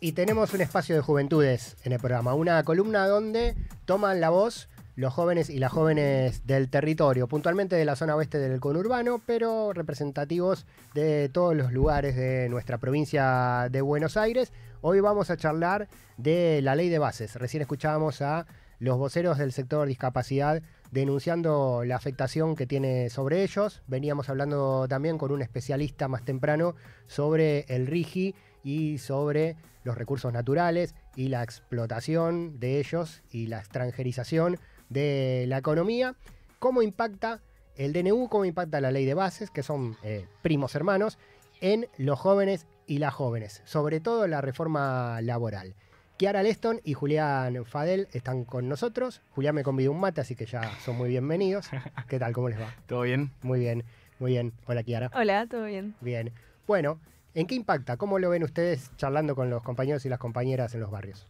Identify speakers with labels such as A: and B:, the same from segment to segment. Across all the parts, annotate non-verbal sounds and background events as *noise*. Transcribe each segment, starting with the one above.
A: y tenemos un espacio de juventudes en el programa, una columna donde toman la voz los jóvenes y las jóvenes del territorio, puntualmente de la zona oeste del conurbano, pero representativos de todos los lugares de nuestra provincia de Buenos Aires. Hoy vamos a charlar de la ley de bases. Recién escuchábamos a los voceros del sector discapacidad denunciando la afectación que tiene sobre ellos. Veníamos hablando también con un especialista más temprano sobre el RIGI y sobre los recursos naturales y la explotación de ellos y la extranjerización de la economía. ¿Cómo impacta el DNU, cómo impacta la ley de bases, que son eh, primos hermanos, en los jóvenes y las jóvenes, sobre todo la reforma laboral? Kiara Leston y Julián Fadel están con nosotros. Julián me convidó un mate, así que ya son muy bienvenidos. ¿Qué tal? ¿Cómo les va? *laughs* ¿Todo bien? Muy bien, muy bien. Hola, Kiara.
B: Hola, ¿todo bien?
A: Bien. Bueno, ¿En qué impacta? ¿Cómo lo ven ustedes charlando con los compañeros y las compañeras en los barrios?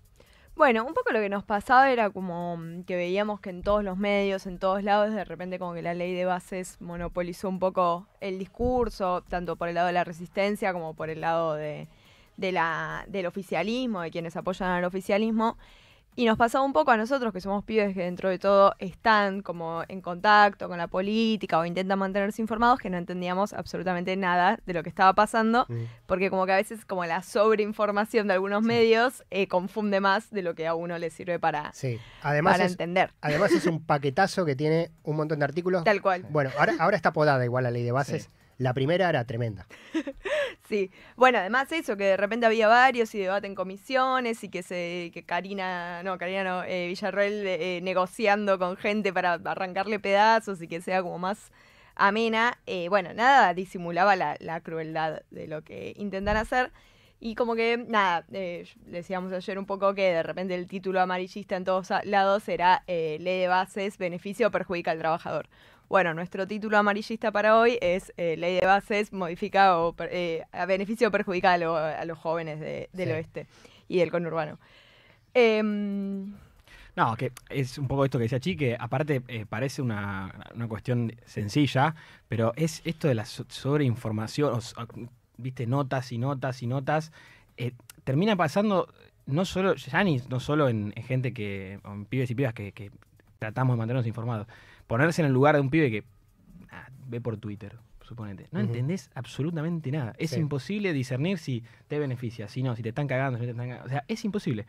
B: Bueno, un poco lo que nos pasaba era como mm, que veíamos que en todos los medios, en todos lados, de repente como que la ley de bases monopolizó un poco el discurso, tanto por el lado de la resistencia como por el lado de, la, del oficialismo, de quienes apoyan al oficialismo. Y nos pasaba un poco a nosotros, que somos pibes que dentro de todo están como en contacto con la política o intentan mantenerse informados, que no entendíamos absolutamente nada de lo que estaba pasando, mm. porque como que a veces como la sobreinformación de algunos medios eh, confunde más de lo que a uno le sirve para, sí.
A: además entender. Además es un *laughs* paquetazo que tiene un montón de artículos. Tal cual. Bueno, ahora, ahora está podada igual la ley de bases. La primera era tremenda. *laughs*
B: sí. Bueno, además eso, que de repente había varios y debate en comisiones y que se que Karina, no, Karina no, eh, Villarroel eh, negociando con gente para arrancarle pedazos y que sea como más amena. Eh, bueno, nada disimulaba la, crueldad de lo que intentan hacer. Y como que, nada, decíamos ayer un poco que de repente el título amarillista en todos lados era ley de bases, beneficio o perjudica al trabajador. Bueno, nuestro título amarillista para hoy es eh, Ley de Bases modificado eh, a beneficio o perjudica a, los jóvenes del oeste y del conurbano. Em,
C: no, que es un poco esto que decía Chi, que aparte eh, parece una, cuestión sencilla, pero es esto de la sobreinformación, viste, notas y notas y notas, termina pasando no solo, no solo en, gente que, en pibes y pibas que tratamos de mantenernos informados, ponerse en el lugar de un pibe que ah, ve por Twitter, suponete. No entendés absolutamente nada. Es imposible discernir si te beneficia, si no, si te están cagando, si te están cagando. O sea, es imposible.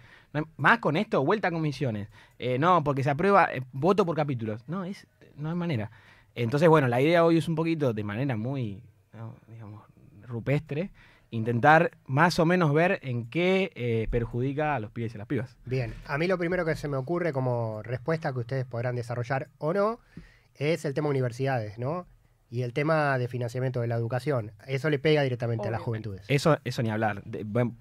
C: más con esto, vuelta a comisiones. Eh, no, porque se aprueba eh, voto por capítulos. No, es, no hay manera. Entonces, bueno, la idea hoy es un poquito de manera muy, digamos, rupestre, intentar más o menos ver en qué eh, perjudica a los pibes y las pibas. Bien,
A: a mí lo primero que se me ocurre como respuesta que ustedes podrán desarrollar o no es el tema universidades, ¿no? Y el tema de financiamiento de la educación. Eso le pega directamente a las juventudes.
C: Eso, eso ni hablar.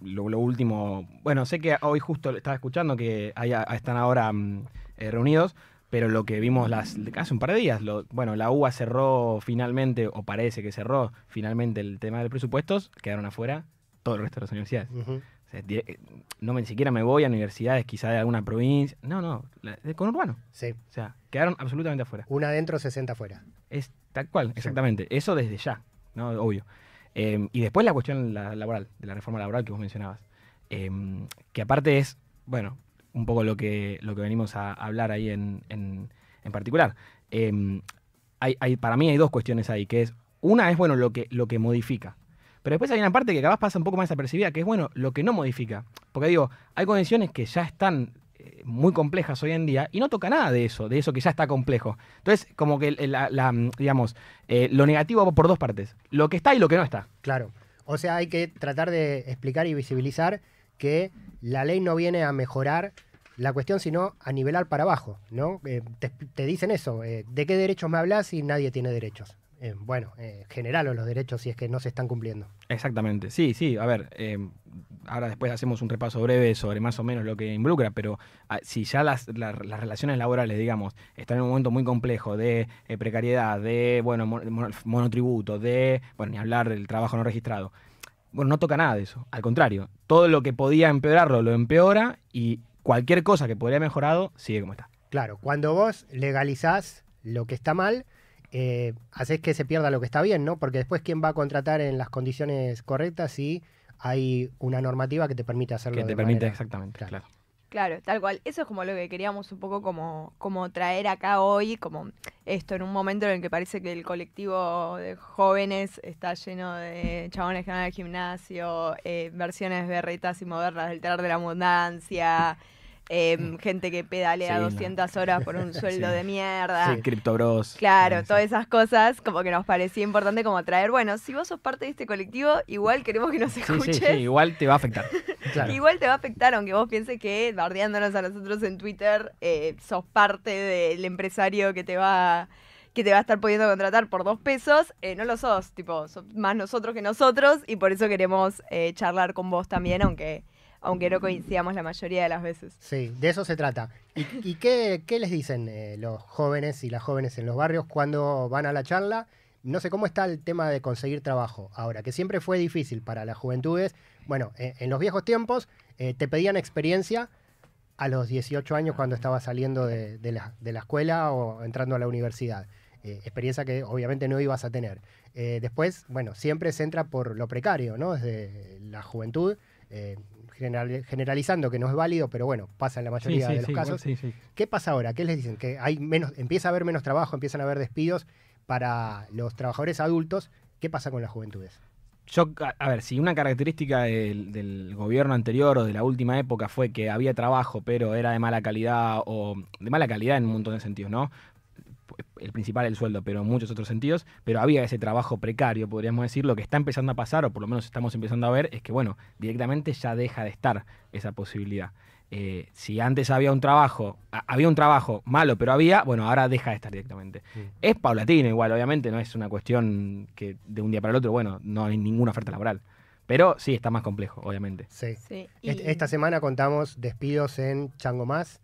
C: lo, último, bueno, sé que hoy justo estaba escuchando que hay, están ahora mm, eh, reunidos pero lo que vimos las, hace un par de días, lo, bueno, la UA cerró finalmente, o parece que cerró finalmente el tema de presupuestos, quedaron afuera todo el resto de las universidades. Eh, no me, ni siquiera me voy a universidades quizá de alguna provincia. No, no, con Urbano. Sí. O sea, quedaron absolutamente afuera. Una adentro,
A: 60 afuera.
C: Es tal cual, exactamente. Eso desde ya, ¿no? Obvio. Em, y después la cuestión laboral, de la reforma laboral que vos mencionabas. Em, que aparte es, bueno, un poco lo que, lo que venimos a hablar ahí en, en, particular. Em, hay, para mí hay dos cuestiones ahí, que es, una es, bueno, lo que, lo que modifica. Pero después hay una parte que capaz pasa un poco más desapercibida, que es, bueno, lo que no modifica. Porque digo, hay condiciones que ya están eh, muy complejas hoy en día y no toca nada de eso, de eso que ya está complejo. Entonces, como que, la, digamos, eh, lo negativo por dos partes, lo que está y lo que no está. Claro.
A: O sea, hay que tratar de explicar y visibilizar que la ley no viene a mejorar la cuestión, sino a nivelar para abajo, ¿no? Eh, te, dicen eso, eh, ¿de qué derechos me hablas si nadie tiene derechos? Eh, bueno, general o los derechos si es que no se están cumpliendo.
C: Exactamente, sí, sí, a ver, ahora después hacemos un repaso breve sobre más o menos lo que involucra, pero ah, si ya las, relaciones laborales, digamos, están en un momento muy complejo de precariedad, de, bueno, monotributo, de, bueno, ni hablar del trabajo no registrado, bueno, no toca nada de eso. Al contrario, todo lo que podía empeorarlo lo empeora y cualquier cosa que podría haber mejorado sigue como está.
A: Claro, cuando vos legalizás lo que está mal, eh, haces que se pierda lo que está bien, ¿no? Porque después, ¿quién va a contratar en las condiciones correctas si hay una normativa que te permite hacerlo? Que te permite,
C: exactamente, claro.
B: Claro, tal cual. Eso es como lo que queríamos un poco como, como traer acá hoy, como esto en un momento en el que parece que el colectivo de jóvenes está lleno de chabones que van al gimnasio, eh, versiones berretas y modernas del terror de la abundancia, eh, mm. gente que pedalea 200 horas por un *laughs* sueldo de mierda. Sí,
C: criptobros. Claro, todas
B: esas cosas como que nos parecía importante como traer, bueno, si vos sos parte de este colectivo, igual queremos que nos escuches. Sí, sí,
C: igual te va a afectar. *laughs*
B: Igual te va a afectar, aunque vos pienses que bardeándonos a nosotros en Twitter, eh, sos parte del empresario que te va que te va a estar pudiendo contratar por dos pesos, eh, no lo sos, tipo, sos más nosotros que nosotros y por eso queremos eh, charlar con vos también, aunque, aunque no coincidamos la mayoría de las veces.
A: Sí, de eso se trata. ¿Y, qué, les dicen los jóvenes y las jóvenes en los barrios cuando van a la charla? No sé cómo está el tema de conseguir trabajo ahora, que siempre fue difícil para las juventudes. Bueno, e, en los viejos tiempos eh, te pedían experiencia a los 18 años cuando estabas saliendo de, la, escuela o entrando a la universidad. Eh, experiencia que obviamente no ibas a tener. Eh, después, bueno, siempre se entra por lo precario, ¿no? Desde la juventud. generalizando que no es válido, pero bueno, pasa en la mayoría de los casos. ¿Qué pasa ahora? ¿Qué les dicen? Que hay menos, empieza a haber menos trabajo, empiezan a haber despidos para los trabajadores adultos, ¿qué pasa con las juventudes?
C: Yo, a ver, si una característica del, gobierno anterior o de la última época fue que había trabajo, pero era de mala calidad o de mala calidad en un montón de sentidos, ¿no? El principal el sueldo, pero en muchos otros sentidos, pero había ese trabajo precario, podríamos decir, lo que está empezando a pasar, o por lo menos estamos empezando a ver, es que, bueno, directamente ya deja de estar esa posibilidad. Eh, si antes había un trabajo, había un trabajo malo, pero había, bueno, ahora deja de estar directamente. Mm. Es paulatino igual, obviamente, no es una cuestión que de un día para el otro, bueno, no hay ninguna oferta laboral. Pero sí está más complejo, obviamente. Sí. sí. Esta
A: semana contamos despidos en Chango Más,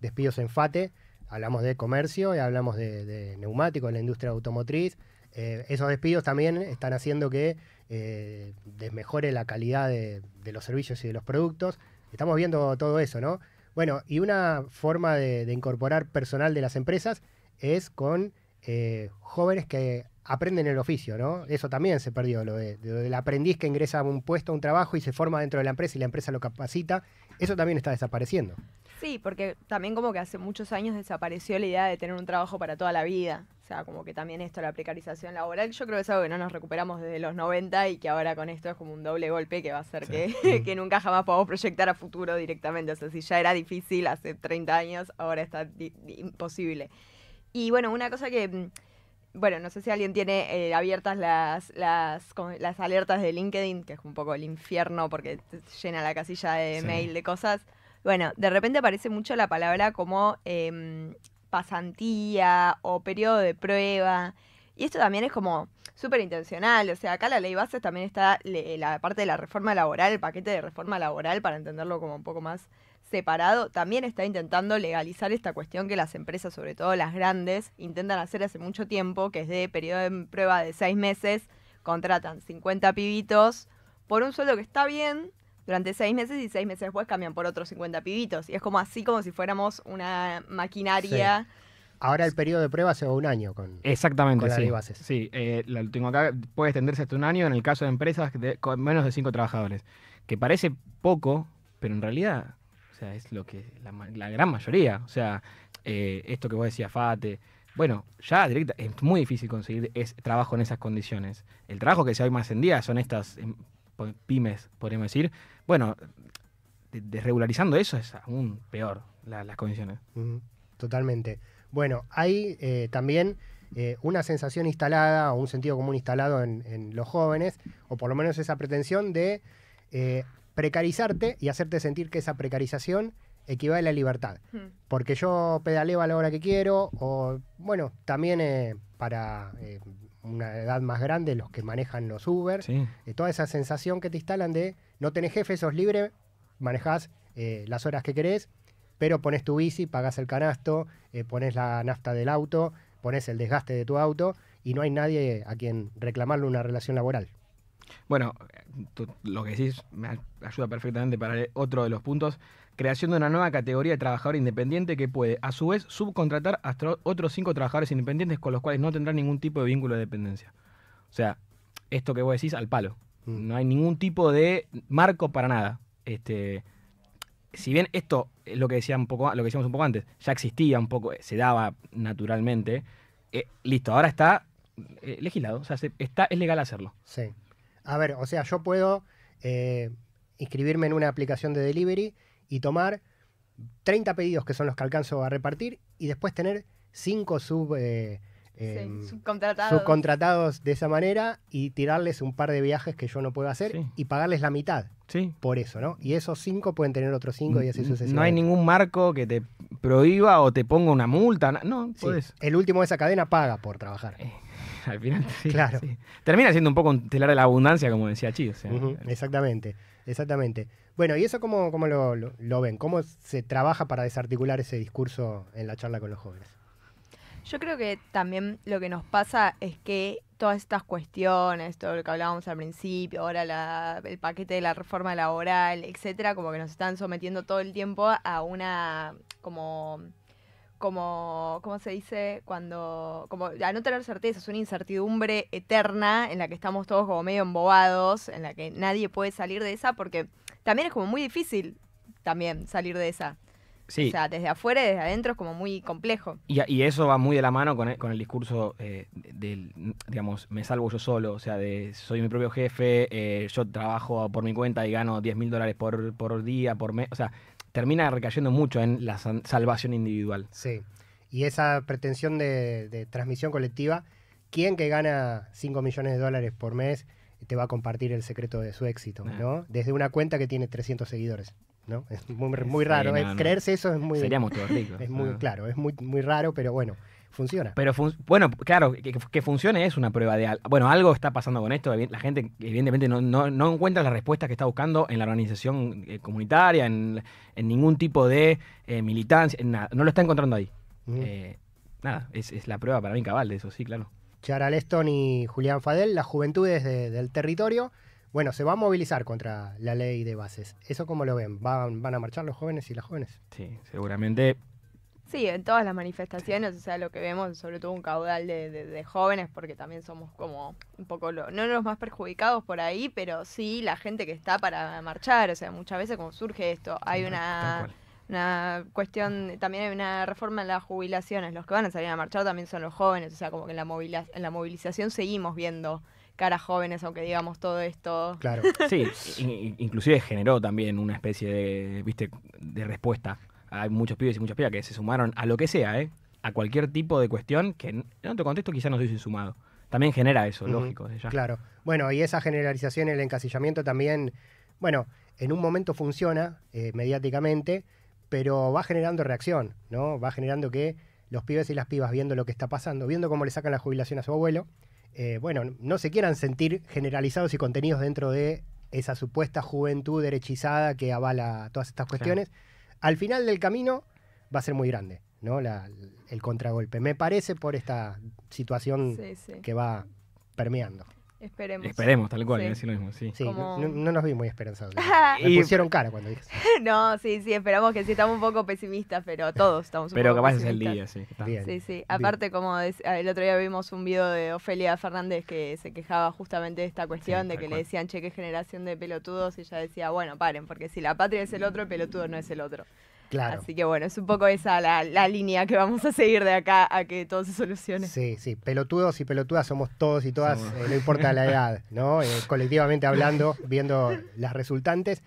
A: despidos en FATE, hablamos de comercio y hablamos de, de en la industria automotriz. Eh, esos despidos también están haciendo que eh, desmejore la calidad de los servicios y de los productos. Estamos viendo todo eso, ¿no? Bueno, y una forma de, incorporar personal de las empresas es con eh, jóvenes que aprenden el oficio, ¿no? Eso también se perdió, lo, de, de, aprendiz que ingresa a un puesto, a un trabajo y se forma dentro de la empresa y la empresa lo capacita. Eso también está desapareciendo.
B: Sí, porque también como que hace muchos años desapareció la idea de tener un trabajo para toda la vida. O sea, como que también esto, la precarización laboral, yo creo que es algo que no nos recuperamos desde los 90 y que ahora con esto es como un doble golpe que va a hacer *laughs* *laughs* que, nunca jamás podamos proyectar a futuro directamente. O sea, si ya era difícil hace 30 años, ahora está imposible. Y bueno, una cosa que, mm, bueno, no sé si alguien tiene eh, abiertas las, las, las, alertas de LinkedIn, que es un poco el infierno porque llena la casilla de mail de cosas. Bueno, de repente aparece mucho la palabra como... Em, pasantía o periodo de prueba. Y esto también es como súper intencional. O sea, acá la ley base también está eh, la parte de la reforma laboral, el paquete de reforma laboral, para entenderlo como un poco más separado, también está intentando legalizar esta cuestión que las empresas, sobre todo las grandes, intentan hacer hace mucho tiempo, que es de periodo de prueba de seis meses, contratan 50 pibitos por un sueldo que está bien, durante seis meses y seis meses después cambian por otros 50 pibitos. Y es como así como si fuéramos una maquinaria.
A: Ahora el periodo de prueba se va un año con
C: Exactamente, eh, la sí. Sí, lo acá, puede extenderse hasta un año en el caso de empresas con menos de cinco trabajadores. Que parece poco, pero en realidad, o sea, es lo que la, gran mayoría. O sea, eh, esto que vos decías, Fate, bueno, ya directa, es muy difícil conseguir es, trabajo en esas condiciones. El trabajo que se hoy más en día son estas em, pymes, podríamos decir. Bueno, desregularizando eso es aún peor las condiciones. Totalmente.
A: Bueno, hay eh, también eh, una sensación instalada o un sentido común instalado en, los jóvenes, o por lo menos esa pretensión de eh, precarizarte y hacerte sentir que esa precarización equivale a libertad. Hmm. Porque yo pedaleo a la hora que quiero, o bueno, también para una edad más grande, los que manejan los Uber, eh, toda esa sensación que te instalan de no tenés jefe, sos libre, manejás eh, las horas que querés, pero pones tu bici, pagas el canasto, eh, pones la nafta del auto, pones el desgaste de tu auto y no hay nadie a quien reclamarle una relación
C: laboral. Bueno, lo que decís me ayuda perfectamente para otro de los puntos creación de una nueva categoría de trabajador independiente que puede, a su vez, subcontratar a otros cinco trabajadores independientes con los cuales no tendrá ningún tipo de vínculo de dependencia. O sea, esto que vos decís al palo. Mm. No hay ningún tipo de marco para nada. Este, si bien esto es eh, lo que, decía un poco, lo que decíamos un poco antes, ya existía un poco, eh, se daba naturalmente, eh, listo, ahora está legislado, o sea, está, es legal hacerlo. Sí.
A: A ver, o sea, yo puedo inscribirme en una aplicación de delivery y tomar 30 pedidos que son los que alcanzo a repartir y después tener 5 sub, eh, em,
B: subcontratados.
A: de esa manera y tirarles un par de viajes que yo no puedo hacer y pagarles la mitad. Sí. Por eso, ¿no? Y esos cinco pueden
C: tener otros cinco y así sucesivamente. No hay ningún marco que te prohíba o te ponga una multa. No,
A: El último de esa cadena paga por trabajar. Eh,
C: *laughs* al final. Sí, claro. Termina siendo un poco un telar de la abundancia, como decía Chi. Exactamente, exactamente.
A: Bueno, ¿y eso cómo, cómo lo, ven? ¿Cómo se trabaja para desarticular ese discurso en la charla con los jóvenes?
B: Yo creo que también lo que nos pasa es que todas estas cuestiones, todo lo que hablábamos al principio, ahora el paquete de la reforma laboral, etcétera, como que nos están sometiendo todo el tiempo a una como como, ¿cómo se dice? Cuando, como a no tener certeza, es una incertidumbre eterna en la que estamos todos como medio embobados, en la que nadie puede salir de esa porque también es como muy difícil también salir de esa. O sea, desde afuera y desde adentro es como muy complejo.
C: Y, eso va muy de la mano con el, discurso eh, del, digamos, me salvo yo solo, o sea, de soy mi propio jefe, eh, yo trabajo por mi cuenta y gano 10 mil dólares por, día, por mes. O sea, termina recayendo mucho en la salvación individual. Sí. Y esa
A: pretensión de, de transmisión colectiva, ¿quién que gana 5 millones de dólares por mes te va a compartir el secreto de su éxito, ah. ¿no? Desde una cuenta que tiene 300 seguidores,
C: ¿no? Es muy, raro. ¿eh? Creerse eso es muy... Seríamos *laughs* Es muy, ah.
A: claro, es muy, muy raro, pero bueno,
C: funciona. Pero, bueno, claro, que, funcione es una prueba de... bueno, algo está pasando con esto. La gente, evidentemente, no, encuentra la respuesta que está buscando en la organización eh, comunitaria, en, ningún tipo de eh, militancia, nada. No lo está encontrando ahí. Mm. nada, es, es la prueba para mí cabal de eso, sí, claro.
A: Chiara y Julián Fadel, las juventudes del territorio, bueno, se va a movilizar contra la ley de bases. ¿Eso cómo lo ven? ¿Van, a marchar los jóvenes y las jóvenes?
C: Sí, seguramente.
B: Sí, en todas las manifestaciones, o sea, lo que vemos, sobre todo un caudal de, jóvenes, porque también somos como un poco, no los más perjudicados por ahí, pero sí la gente que está para marchar, o sea, muchas veces como surge esto, hay una una cuestión, también hay una reforma en las jubilaciones, los que van a salir a marchar también son los jóvenes, o sea, como que en la, movilización seguimos viendo caras jóvenes, aunque digamos todo esto. Claro, *laughs*
C: sí, inclusive generó también una especie de, viste, de respuesta. Hay muchos pibes y muchas pibas que se sumaron a lo que sea, ¿eh? a cualquier tipo de cuestión que en otro contexto quizás no se hubiese sumado. También genera eso, lógico. Claro.
A: Bueno, y esa generalización, el encasillamiento también, bueno, en un momento funciona eh, mediáticamente, pero va generando reacción, ¿no? Va generando que los pibes y las pibas viendo lo que está pasando, viendo cómo le sacan la jubilación a su abuelo, eh, bueno, no se quieran sentir generalizados y contenidos dentro de esa supuesta juventud derechizada que avala todas estas cuestiones. Al final del camino va a ser muy grande, ¿no? el contragolpe. Me parece por esta situación que va permeando.
B: Esperemos. Esperemos, tal
C: cual, sí. lo mismo, no, nos vi muy esperanzados.
B: *laughs* Me pusieron
C: cara cuando dijiste
B: *laughs* no, sí, sí, esperamos que sí, estamos un poco pesimistas, pero todos estamos un pero capaz es el día, sí. Bien, sí, sí. Aparte, como ah, el otro día vimos un video de Ofelia Fernández que se quejaba justamente de esta cuestión de que le decían, che, qué generación de pelotudos, y ella decía, bueno, paren, porque si la patria es el otro, el pelotudo no es el otro. Así que bueno, es un poco esa la, la, línea que vamos a seguir de acá a que todo se solucione.
A: Sí, sí, pelotudos y pelotudas somos todos y todas, eh, no importa la edad, ¿no? Eh, colectivamente hablando, *laughs* viendo las resultantes.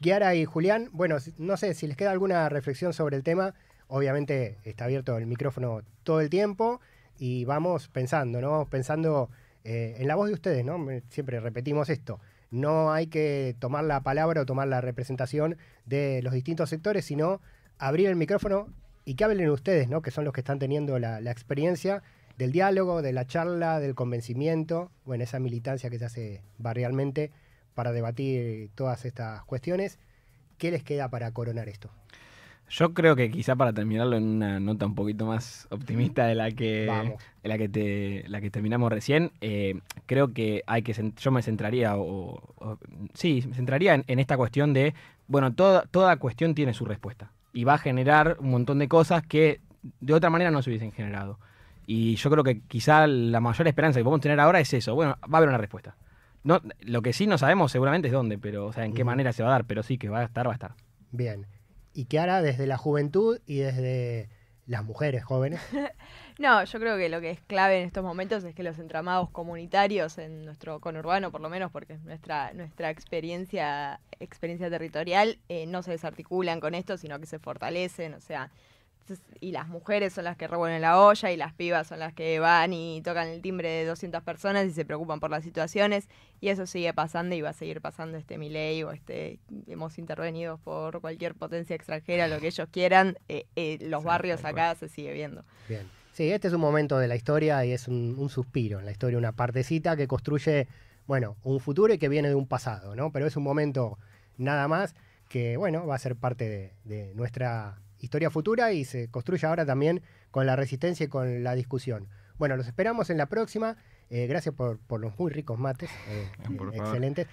A: Guiara y Julián, bueno, no sé si les queda alguna reflexión sobre el tema. Obviamente está abierto el micrófono todo el tiempo y vamos pensando, ¿no? pensando eh, en la voz de ustedes, ¿no? Siempre repetimos esto. No hay que tomar la palabra o tomar la representación de los distintos sectores, sino abrir el micrófono y que hablen ustedes, que son los que están teniendo la, experiencia del diálogo, de la charla, del convencimiento, bueno, esa militancia que se hace barrialmente para debatir todas estas cuestiones. ¿Qué les queda para coronar esto?
C: Yo creo que quizá para terminarlo en una nota un poquito más optimista de la que, la que, te, la que terminamos recién, eh, creo que hay que yo me centraría o, sí, me centraría en, esta cuestión de, bueno, toda, toda cuestión tiene su respuesta y va a generar un montón de cosas que de otra manera no se hubiesen generado. Y yo creo que quizá la mayor esperanza que podemos tener ahora es eso, bueno, va a haber una respuesta. No, lo que sí no sabemos seguramente es dónde, pero o sea, en qué manera se va a dar, pero sí que va a estar, va a estar.
A: Bien y qué hará desde la juventud y desde las mujeres jóvenes. *laughs*
B: no, yo creo que lo que es clave en estos momentos es que los entramados comunitarios en nuestro conurbano, por lo menos porque es nuestra, nuestra experiencia, experiencia territorial, eh, no se desarticulan con esto, sino que se fortalecen, o sea, y las mujeres son las que revuelven la olla y las pibas son las que van y tocan el timbre de 200 personas y se preocupan por las situaciones y eso sigue pasando y va a seguir pasando este Milei o este hemos intervenido por cualquier potencia extranjera lo que ellos quieran eh, eh, los barrios acá se sigue viendo bien
A: sí este es un momento de la historia y es un, suspiro en la historia una partecita que construye bueno un futuro y que viene de un pasado no pero es un momento nada más que bueno va a ser parte de nuestra historia futura y se construye ahora también con la resistencia y con la discusión. Bueno, los esperamos en la próxima. Eh, gracias por, los muy ricos mates. Eh, *laughs* excelentes.